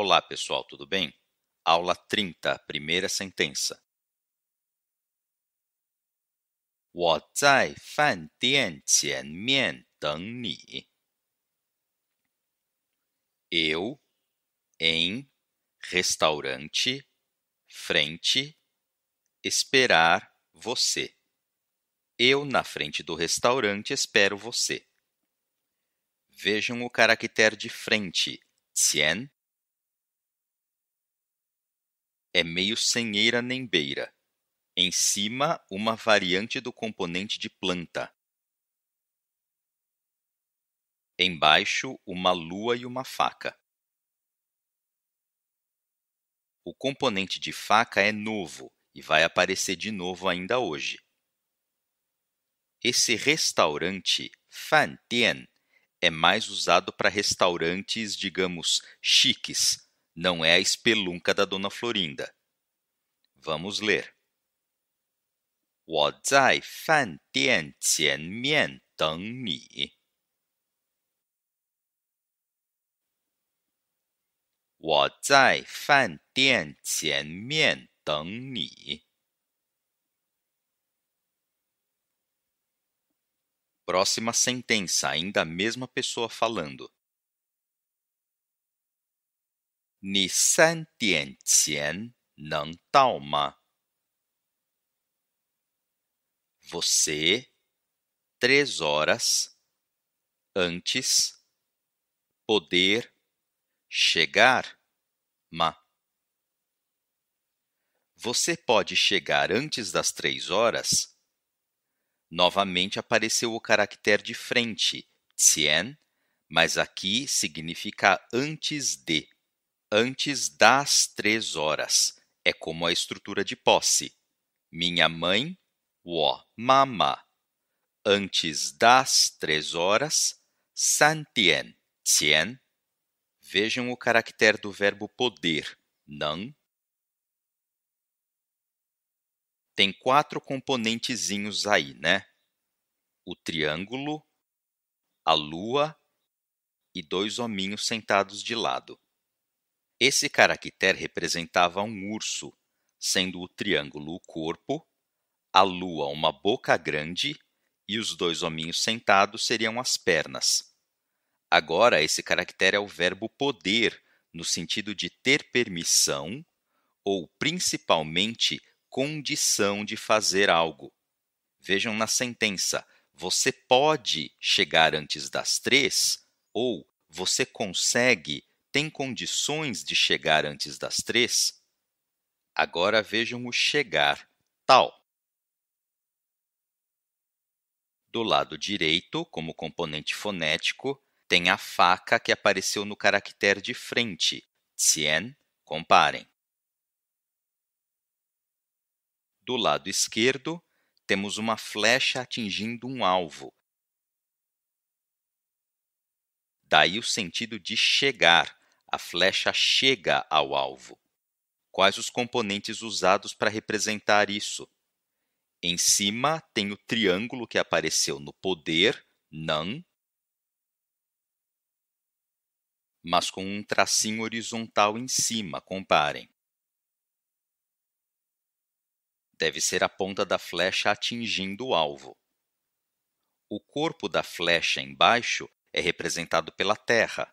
Olá, pessoal, tudo bem? Aula 30, primeira sentença. 我在饭店前面等你. Eu em restaurante frente esperar você. Eu na frente do restaurante espero você. Vejam o caractere de frente, 前 é meio senheira nem beira. Em cima, uma variante do componente de planta. Embaixo, uma lua e uma faca. O componente de faca é novo e vai aparecer de novo ainda hoje. Esse restaurante, fan Tien, é mais usado para restaurantes, digamos, chiques, não é a espelunca da Dona Florinda. Vamos ler. 我在饭店前面等你。我在饭店前面等你。Próxima sentença, ainda a mesma pessoa falando. 你三点前能到吗？Você três horas antes poder chegar ma. Você pode chegar antes das três horas? Novamente apareceu o caractere de frente, tien, mas aqui significa antes de antes das três horas. É como a estrutura de posse. Minha mãe, o mama. Antes das três horas, santien, tien. Vejam o caractere do verbo poder, não Tem quatro componentezinhos aí, né? O triângulo, a lua e dois hominhos sentados de lado. Esse caractere representava um urso, sendo o triângulo o corpo, a lua uma boca grande e os dois hominhos sentados seriam as pernas. Agora, esse caractere é o verbo poder, no sentido de ter permissão ou principalmente condição de fazer algo. Vejam na sentença: você pode chegar antes das três ou você consegue tem condições de chegar antes das três, agora vejam o chegar tal. Do lado direito, como componente fonético, tem a faca que apareceu no caractere de frente, Tsien, comparem. Do lado esquerdo, temos uma flecha atingindo um alvo. Daí o sentido de chegar, a flecha chega ao alvo. Quais os componentes usados para representar isso? Em cima tem o triângulo que apareceu no poder, NAN, mas com um tracinho horizontal em cima, comparem. Deve ser a ponta da flecha atingindo o alvo. O corpo da flecha embaixo é representado pela terra,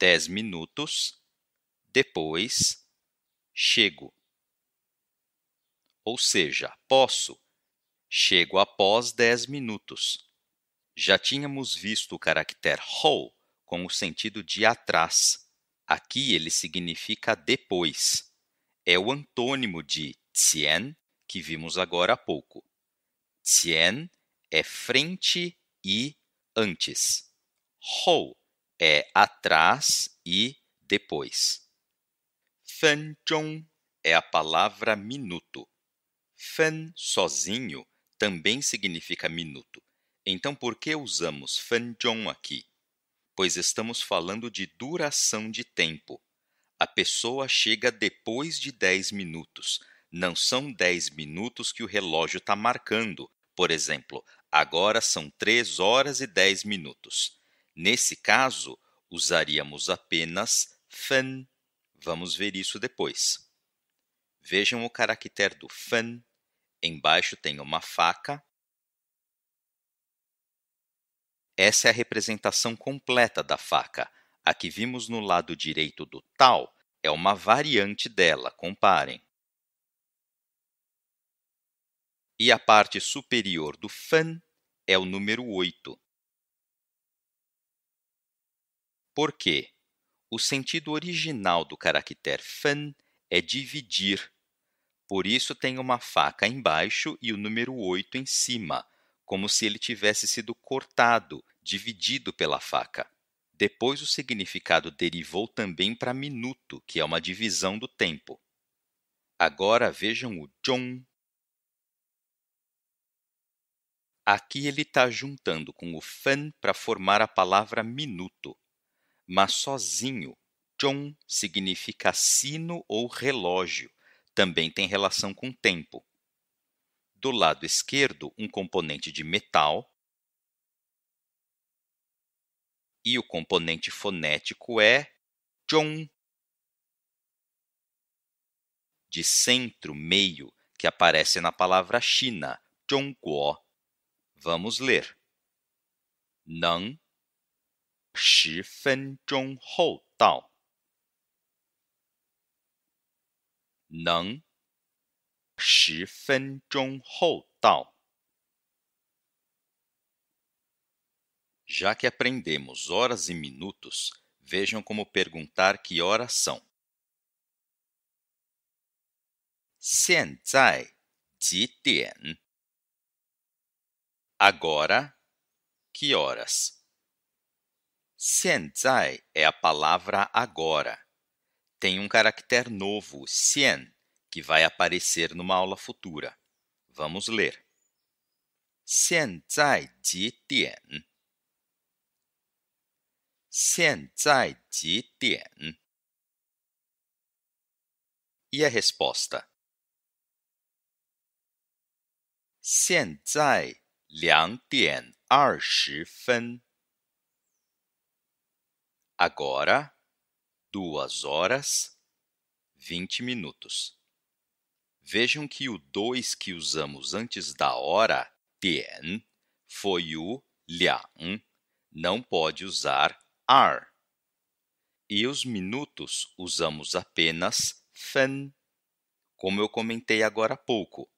dez minutos depois chego. Ou seja, posso, chego após dez minutos. Já tínhamos visto o caractere whole com o sentido de atrás. Aqui ele significa depois. É o antônimo de tien, que vimos agora há pouco. Tien é frente e antes. Hou é atrás e depois. Fenchong é a palavra minuto. Fen sozinho também significa minuto. Então por que usamos fenchong aqui? Pois estamos falando de duração de tempo. A pessoa chega depois de 10 minutos. Não são 10 minutos que o relógio está marcando. Por exemplo, agora são 3 horas e 10 minutos Nesse caso, usaríamos apenas fan. Vamos ver isso depois. Vejam o caractere do fan. Embaixo tem uma faca. Essa é a representação completa da faca. A que vimos no lado direito do tal é uma variante dela, comparem. E a parte superior do fan é o número 8, porque o sentido original do caractere fan é dividir. Por isso tem uma faca embaixo e o número 8 em cima, como se ele tivesse sido cortado, dividido pela faca. Depois o significado derivou também para minuto, que é uma divisão do tempo. Agora vejam o John. Aqui ele está juntando com o fan para formar a palavra minuto mas sozinho. Chon significa sino ou relógio, também tem relação com tempo. Do lado esquerdo, um componente de metal e o componente fonético é chon. De centro, meio, que aparece na palavra China, Zhongguo. Vamos ler. Nang 十分钟后到。能十分钟后到。Já que aprendemos horas e minutos, vejam como perguntar que horas são. Agora, que horas? Xianzai é a palavra agora. Tem um caractere novo, xian, que vai aparecer numa aula futura. Vamos ler. Xianzai Xianzai E a resposta? Xianzai liang fen. Agora, duas horas, vinte minutos. Vejam que o 2 que usamos antes da hora, tian foi o liang, não pode usar ar E os minutos usamos apenas fen. Como eu comentei agora há pouco,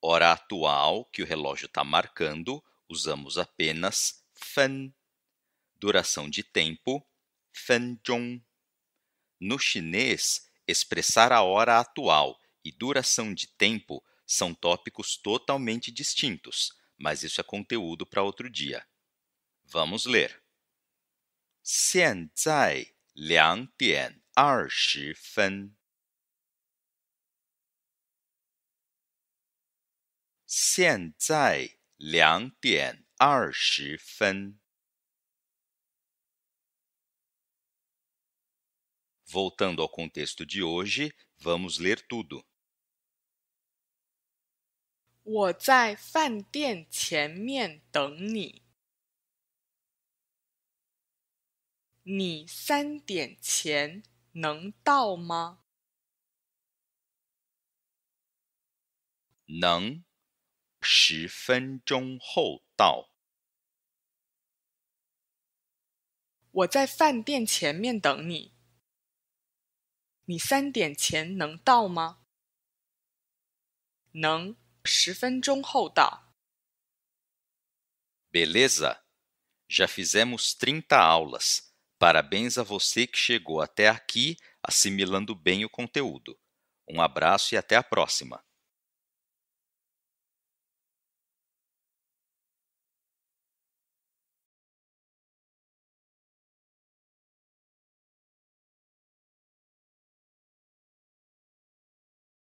hora atual que o relógio está marcando, usamos apenas fen. Duração de tempo, Fenjong. No chinês, expressar a hora atual e duração de tempo são tópicos totalmente distintos, mas isso é conteúdo para outro dia. Vamos ler. 现在两点二十分。现在两点二十分。voltando ao contexto de hoje, vamos ler tudo. 我在饭店前面等你。你三点前能到吗？能，十分钟后到。我在饭店前面等你。你三点前能到吗？能，十分钟后到。Beleza? Já fizemos 30 aulas. Parabéns a você que chegou até aqui assimilando bem o conteúdo. Um abraço e até a próxima!